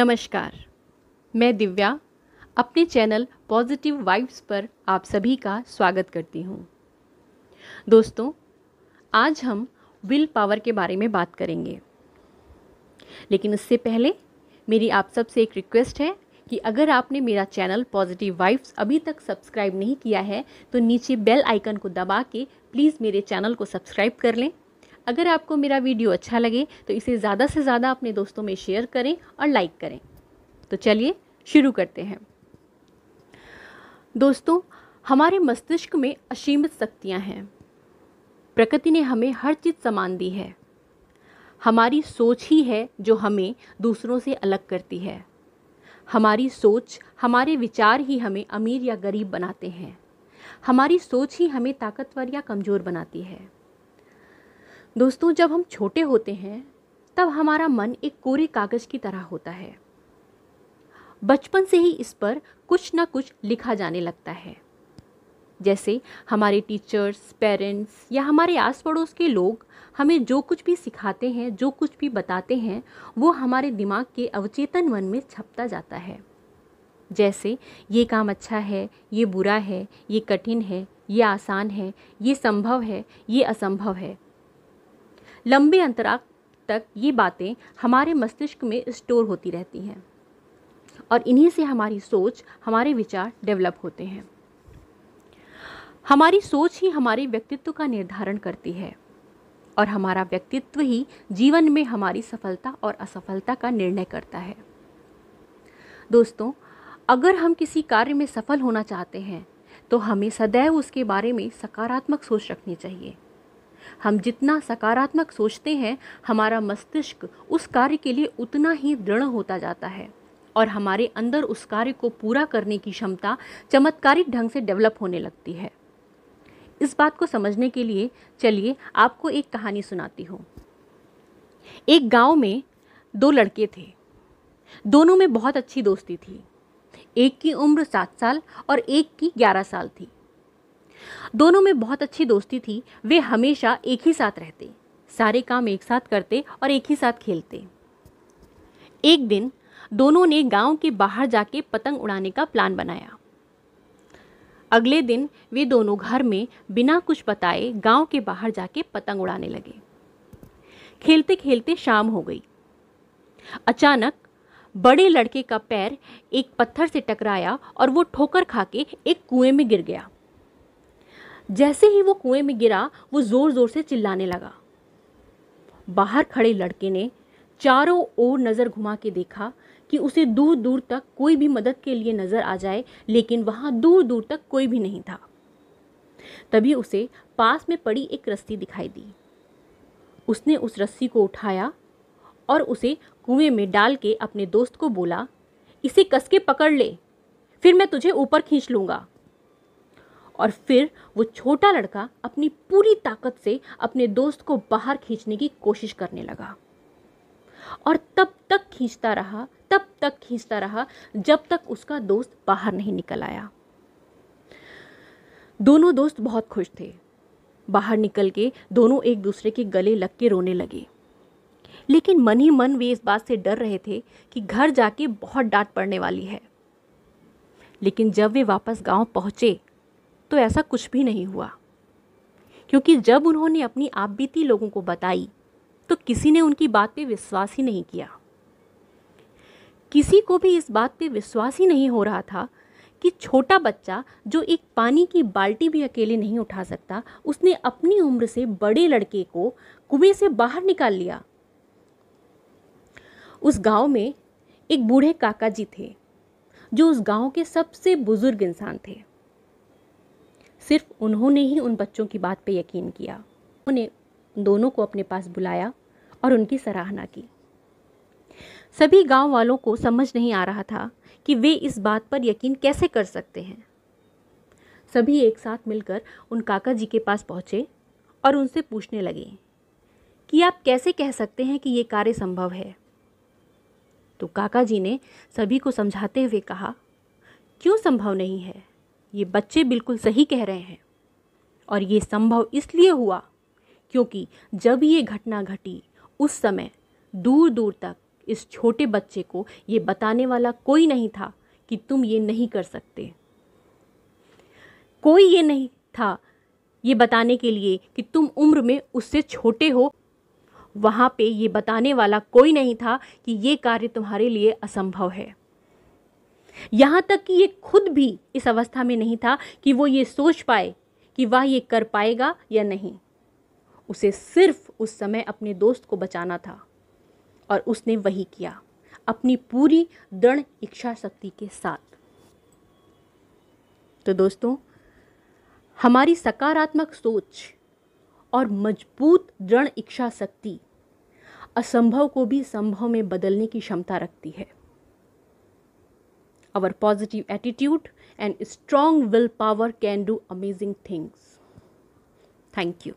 नमस्कार मैं दिव्या अपने चैनल पॉजिटिव वाइब्स पर आप सभी का स्वागत करती हूँ दोस्तों आज हम विल पावर के बारे में बात करेंगे लेकिन उससे पहले मेरी आप सबसे एक रिक्वेस्ट है कि अगर आपने मेरा चैनल पॉजिटिव वाइब्स अभी तक सब्सक्राइब नहीं किया है तो नीचे बेल आइकन को दबा के प्लीज़ मेरे चैनल को सब्सक्राइब कर लें अगर आपको मेरा वीडियो अच्छा लगे तो इसे ज़्यादा से ज़्यादा अपने दोस्तों में शेयर करें और लाइक करें तो चलिए शुरू करते हैं दोस्तों हमारे मस्तिष्क में असीमित शक्तियाँ हैं प्रकृति ने हमें हर चीज़ समान दी है हमारी सोच ही है जो हमें दूसरों से अलग करती है हमारी सोच हमारे विचार ही हमें अमीर या गरीब बनाते हैं हमारी सोच ही हमें ताकतवर या कमज़ोर बनाती है दोस्तों जब हम छोटे होते हैं तब हमारा मन एक कोरे कागज़ की तरह होता है बचपन से ही इस पर कुछ ना कुछ लिखा जाने लगता है जैसे हमारे टीचर्स पेरेंट्स या हमारे आस पड़ोस के लोग हमें जो कुछ भी सिखाते हैं जो कुछ भी बताते हैं वो हमारे दिमाग के अवचेतन मन में छपता जाता है जैसे ये काम अच्छा है ये बुरा है ये कठिन है ये आसान है ये संभव है ये असंभव है लंबे अंतराल तक ये बातें हमारे मस्तिष्क में स्टोर होती रहती हैं और इन्हीं से हमारी सोच हमारे विचार डेवलप होते हैं हमारी सोच ही हमारे व्यक्तित्व का निर्धारण करती है और हमारा व्यक्तित्व ही जीवन में हमारी सफलता और असफलता का निर्णय करता है दोस्तों अगर हम किसी कार्य में सफल होना चाहते हैं तो हमें सदैव उसके बारे में सकारात्मक सोच रखनी चाहिए हम जितना सकारात्मक सोचते हैं हमारा मस्तिष्क उस कार्य के लिए उतना ही दृढ़ होता जाता है और हमारे अंदर उस कार्य को पूरा करने की क्षमता चमत्कारिक ढंग से डेवलप होने लगती है इस बात को समझने के लिए चलिए आपको एक कहानी सुनाती हूँ एक गांव में दो लड़के थे दोनों में बहुत अच्छी दोस्ती थी एक की उम्र सात साल और एक की ग्यारह साल थी दोनों में बहुत अच्छी दोस्ती थी वे हमेशा एक ही साथ रहते सारे काम एक साथ करते और एक ही साथ खेलते एक दिन दोनों ने गांव के बाहर जाके पतंग उड़ाने का प्लान बनाया अगले दिन वे दोनों घर में बिना कुछ बताए गांव के बाहर जाके पतंग उड़ाने लगे खेलते खेलते शाम हो गई अचानक बड़े लड़के का पैर एक पत्थर से टकराया और वो ठोकर खाके एक कुएं में गिर गया जैसे ही वो कुएं में गिरा वो ज़ोर ज़ोर से चिल्लाने लगा बाहर खड़े लड़के ने चारों ओर नज़र घुमा के देखा कि उसे दूर दूर तक कोई भी मदद के लिए नज़र आ जाए लेकिन वहाँ दूर दूर तक कोई भी नहीं था तभी उसे पास में पड़ी एक रस्सी दिखाई दी उसने उस रस्सी को उठाया और उसे कुएं में डाल के अपने दोस्त को बोला इसे कस के पकड़ ले फिर मैं तुझे ऊपर खींच लूँगा और फिर वो छोटा लड़का अपनी पूरी ताकत से अपने दोस्त को बाहर खींचने की कोशिश करने लगा और तब तक खींचता रहा तब तक खींचता रहा जब तक उसका दोस्त बाहर नहीं निकल आया दोनों दोस्त बहुत खुश थे बाहर निकल के दोनों एक दूसरे के गले लग के रोने लगे लेकिन मन ही मन वे इस बात से डर रहे थे कि घर जाके बहुत डांट पड़ने वाली है लेकिन जब वे वापस गांव पहुंचे तो ऐसा कुछ भी नहीं हुआ क्योंकि जब उन्होंने अपनी आप बीती लोगों को बताई तो किसी ने उनकी बात पे विश्वास ही नहीं किया किसी को भी इस बात पे विश्वास ही नहीं हो रहा था कि छोटा बच्चा जो एक पानी की बाल्टी भी अकेले नहीं उठा सकता उसने अपनी उम्र से बड़े लड़के को कुएं से बाहर निकाल लिया उस गांव में एक बूढ़े काका जी थे जो उस गांव के सबसे बुज़ुर्ग इंसान थे सिर्फ उन्होंने ही उन बच्चों की बात पर यकीन किया उन्होंने दोनों को अपने पास बुलाया और उनकी सराहना की सभी गांव वालों को समझ नहीं आ रहा था कि वे इस बात पर यकीन कैसे कर सकते हैं सभी एक साथ मिलकर उन काका जी के पास पहुँचे और उनसे पूछने लगे कि आप कैसे कह सकते हैं कि ये कार्य संभव है तो काका जी ने सभी को समझाते हुए कहा क्यों संभव नहीं है ये बच्चे बिल्कुल सही कह रहे हैं और ये संभव इसलिए हुआ क्योंकि जब ये घटना घटी उस समय दूर दूर तक इस छोटे बच्चे को ये बताने वाला कोई नहीं था कि तुम ये नहीं कर सकते कोई ये नहीं था ये बताने के लिए कि तुम उम्र में उससे छोटे हो वहाँ पे ये बताने वाला कोई नहीं था कि ये कार्य तुम्हारे लिए असंभव है यहाँ तक कि ये खुद भी इस अवस्था में नहीं था कि वो ये सोच पाए कि वह ये कर पाएगा या नहीं उसे सिर्फ उस समय अपने दोस्त को बचाना था और उसने वही किया अपनी पूरी दृढ़ इच्छा शक्ति के साथ तो दोस्तों हमारी सकारात्मक सोच और मजबूत दृढ़ इच्छा शक्ति असंभव को भी संभव में बदलने की क्षमता रखती है Our positive attitude and strong willpower can do amazing things. Thank you.